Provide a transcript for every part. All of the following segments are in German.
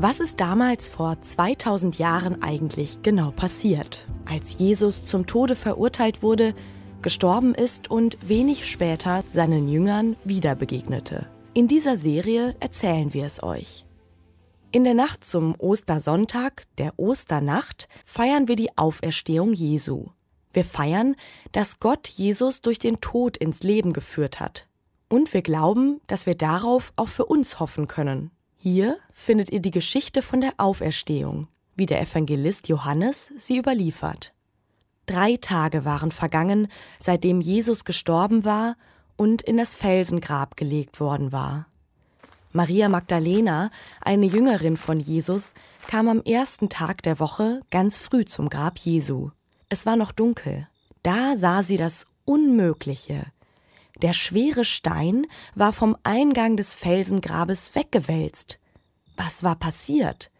Was ist damals vor 2000 Jahren eigentlich genau passiert, als Jesus zum Tode verurteilt wurde, gestorben ist und wenig später seinen Jüngern wieder begegnete? In dieser Serie erzählen wir es euch. In der Nacht zum Ostersonntag, der Osternacht, feiern wir die Auferstehung Jesu. Wir feiern, dass Gott Jesus durch den Tod ins Leben geführt hat. Und wir glauben, dass wir darauf auch für uns hoffen können, hier findet ihr die Geschichte von der Auferstehung, wie der Evangelist Johannes sie überliefert. Drei Tage waren vergangen, seitdem Jesus gestorben war und in das Felsengrab gelegt worden war. Maria Magdalena, eine Jüngerin von Jesus, kam am ersten Tag der Woche ganz früh zum Grab Jesu. Es war noch dunkel. Da sah sie das Unmögliche, der schwere Stein war vom Eingang des Felsengrabes weggewälzt. Was war passiert?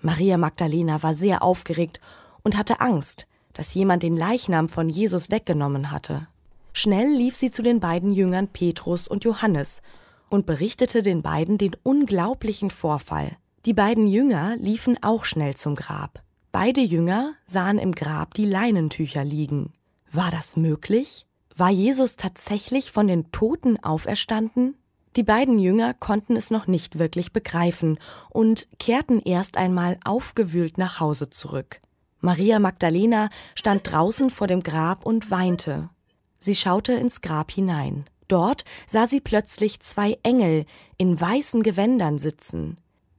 Maria Magdalena war sehr aufgeregt und hatte Angst, dass jemand den Leichnam von Jesus weggenommen hatte. Schnell lief sie zu den beiden Jüngern Petrus und Johannes und berichtete den beiden den unglaublichen Vorfall. Die beiden Jünger liefen auch schnell zum Grab. Beide Jünger sahen im Grab die Leinentücher liegen. War das möglich? War Jesus tatsächlich von den Toten auferstanden? Die beiden Jünger konnten es noch nicht wirklich begreifen und kehrten erst einmal aufgewühlt nach Hause zurück. Maria Magdalena stand draußen vor dem Grab und weinte. Sie schaute ins Grab hinein. Dort sah sie plötzlich zwei Engel in weißen Gewändern sitzen.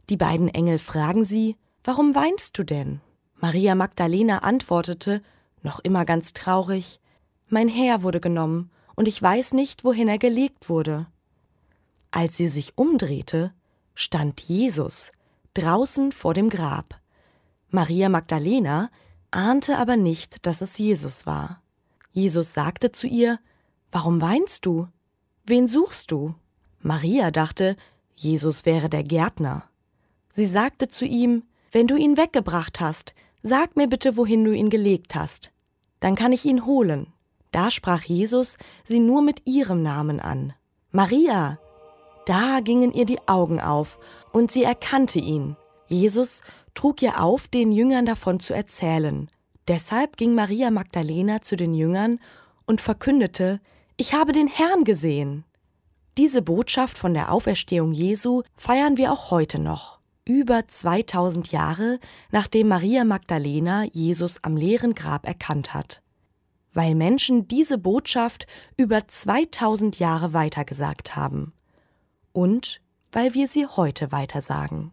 Die beiden Engel fragen sie, Warum weinst du denn? Maria Magdalena antwortete, noch immer ganz traurig, mein Herr wurde genommen, und ich weiß nicht, wohin er gelegt wurde. Als sie sich umdrehte, stand Jesus draußen vor dem Grab. Maria Magdalena ahnte aber nicht, dass es Jesus war. Jesus sagte zu ihr Warum weinst du? Wen suchst du? Maria dachte, Jesus wäre der Gärtner. Sie sagte zu ihm Wenn du ihn weggebracht hast, sag mir bitte, wohin du ihn gelegt hast, dann kann ich ihn holen. Da sprach Jesus sie nur mit ihrem Namen an. Maria! Da gingen ihr die Augen auf, und sie erkannte ihn. Jesus trug ihr auf, den Jüngern davon zu erzählen. Deshalb ging Maria Magdalena zu den Jüngern und verkündete, ich habe den Herrn gesehen. Diese Botschaft von der Auferstehung Jesu feiern wir auch heute noch, über 2000 Jahre nachdem Maria Magdalena Jesus am leeren Grab erkannt hat weil Menschen diese Botschaft über 2000 Jahre weitergesagt haben und weil wir sie heute weitersagen.